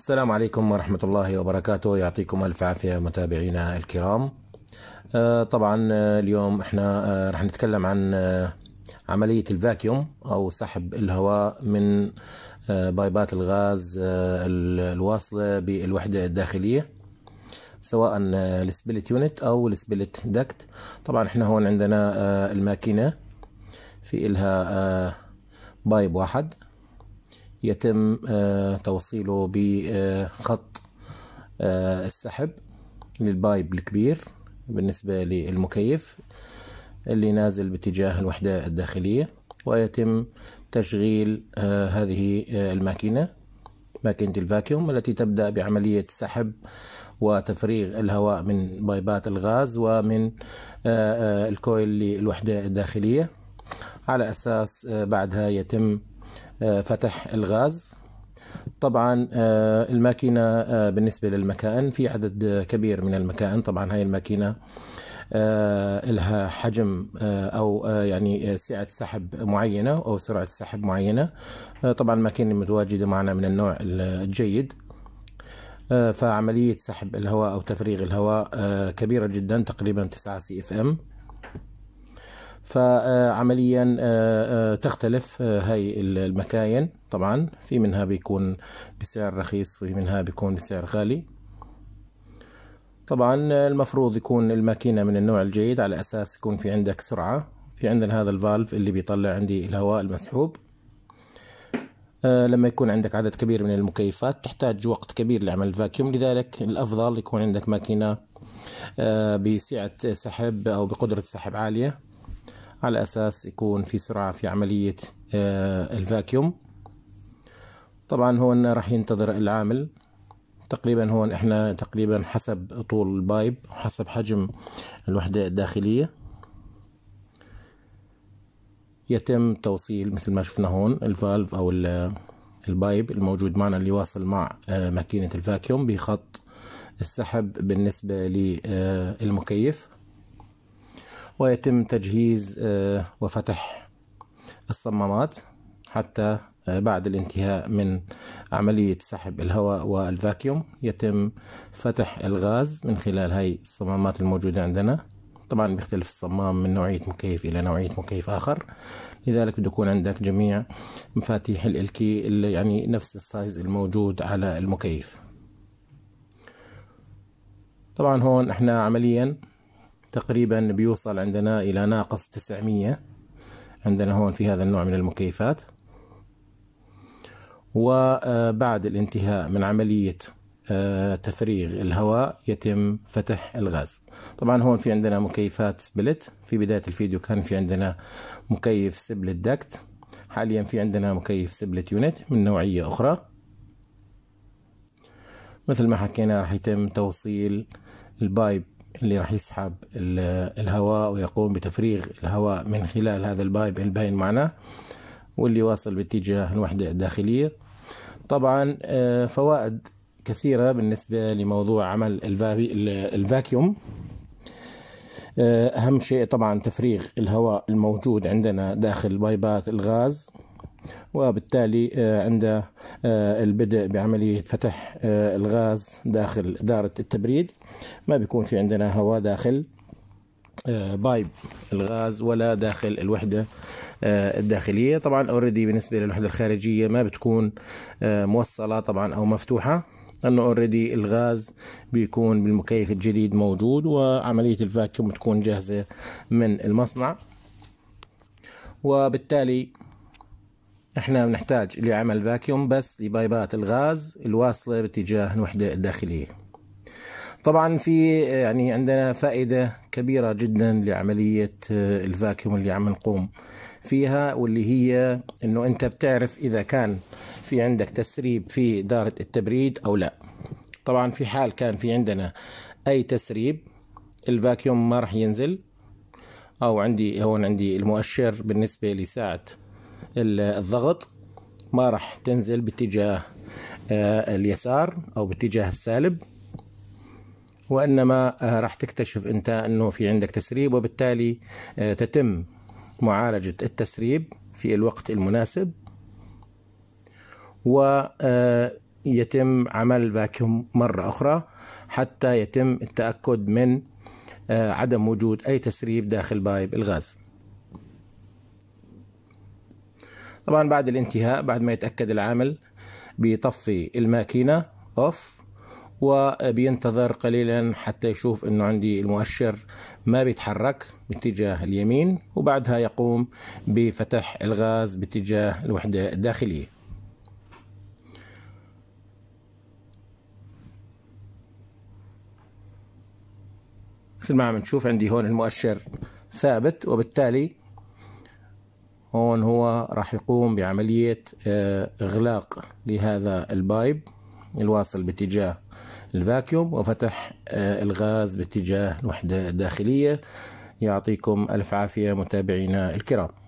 السلام عليكم ورحمة الله وبركاته يعطيكم ألف عافية متابعينا الكرام آه، طبعا آه، اليوم احنا آه، رح نتكلم عن عملية الفاكيوم أو سحب الهواء من بايبات الغاز الواصلة بالوحدة الداخلية سواء السبلت يونت أو السبلت دكت طبعا احنا هون عندنا الماكينة في إلها بايب واحد يتم آه، توصيله بخط آه، السحب للبايب الكبير بالنسبة للمكيف اللي نازل باتجاه الوحدة الداخلية ويتم تشغيل آه، هذه الماكينة ماكينة الفاكيوم التي تبدأ بعملية سحب وتفريغ الهواء من بايبات الغاز ومن الكويل للوحدة الداخلية على أساس بعدها يتم آه، فتح الغاز طبعا آه، الماكينة آه، بالنسبة للمكائن في عدد كبير من المكائن طبعا هاي الماكينة لها حجم أو يعني سعة سحب معينة أو سرعة سحب معينة طبعا الماكينة المتواجدة معنا من النوع الجيد فعملية سحب الهواء أو تفريغ الهواء كبيرة جدا تقريبا 9 سي اف ام فعمليا آه، آه، تختلف آه، هاي المكاين طبعا في منها بيكون بسعر رخيص وفي منها بيكون بسعر غالي طبعا المفروض يكون الماكينة من النوع الجيد على أساس يكون في عندك سرعة في عندنا هذا الفالف اللي بيطلع عندي الهواء المسحوب لما يكون عندك عدد كبير من المكيفات تحتاج وقت كبير لعمل الفاكيوم لذلك الأفضل يكون عندك ماكينة بسعة سحب أو بقدرة سحب عالية على أساس يكون في سرعة في عملية آه، الفاكيوم طبعا هون راح ينتظر العامل تقريبا هون احنا تقريبا حسب طول البايب وحسب حجم الوحدة الداخلية يتم توصيل مثل ما شفنا هون الفالف او البايب الموجود معنا اللي واصل مع آه، ماكينة الفاكيوم بخط السحب بالنسبة للمكيف ويتم تجهيز آه، وفتح الصمامات حتى آه، بعد الانتهاء من عملية سحب الهواء والفاكيوم يتم فتح الغاز من خلال هاي الصمامات الموجودة عندنا طبعا بيختلف الصمام من نوعية مكيف إلى نوعية مكيف آخر لذلك بده يكون عندك جميع مفاتيح الإلكي اللي يعني نفس السايز الموجود على المكيف طبعا هون احنا عمليا تقريبا بيوصل عندنا إلى ناقص 900 عندنا هون في هذا النوع من المكيفات وبعد الانتهاء من عملية آه، تفريغ الهواء يتم فتح الغاز طبعا هون في عندنا مكيفات سبلت في بداية الفيديو كان في عندنا مكيف سبلت دكت حاليا في عندنا مكيف سبلت يونت من نوعية أخرى مثل ما حكينا راح يتم توصيل البايب اللي راح يسحب الهواء ويقوم بتفريغ الهواء من خلال هذا البايب الباين معنا واللي واصل باتجاه الوحدة الداخلية طبعا آه، فوائد كثيرة بالنسبة لموضوع عمل الفاكيوم آه، أهم شيء طبعا تفريغ الهواء الموجود عندنا داخل بايبات الغاز وبالتالي آه، عند آه، البدء بعملية فتح آه، الغاز داخل دارة التبريد ما بيكون في عندنا هواء داخل بايب الغاز ولا داخل الوحدة الداخلية طبعا اوريدي بالنسبة للوحدة الخارجية ما بتكون موصلة طبعا أو مفتوحة انه اوريدي الغاز بيكون بالمكيف الجديد موجود وعمليه الفاكيوم تكون جاهزه من المصنع وبالتالي احنا بنحتاج لعمل فاكيوم بس لبايبات الغاز الواصله باتجاه الوحده الداخليه طبعا في يعني عندنا فائده كبيره جدا لعمليه آه، الفاكيوم اللي عم نقوم فيها واللي هي انه انت بتعرف اذا كان في عندك تسريب في داره التبريد او لا طبعا في حال كان في عندنا اي تسريب الفاكيوم ما راح ينزل او عندي هون عندي المؤشر بالنسبه لساعه الضغط ما راح تنزل باتجاه آه، اليسار او باتجاه السالب وانما آه، راح تكتشف انت انه في عندك تسريب وبالتالي آه، تتم معالجه التسريب في الوقت المناسب ويتم عمل فاكيوم مره اخرى حتى يتم التاكد من عدم وجود اي تسريب داخل بايب الغاز طبعا بعد الانتهاء بعد ما يتأكد العامل بيطفي الماكينة اوف وبينتظر قليلا حتى يشوف انه عندي المؤشر ما بيتحرك باتجاه اليمين وبعدها يقوم بفتح الغاز باتجاه الوحدة الداخلية مثل ما عم نشوف عندي هون المؤشر ثابت وبالتالي هون هو راح يقوم بعملية آه، إغلاق لهذا البايب الواصل باتجاه الفاكيوم وفتح آه، الغاز باتجاه الوحدة الداخلية يعطيكم ألف عافية متابعينا الكرام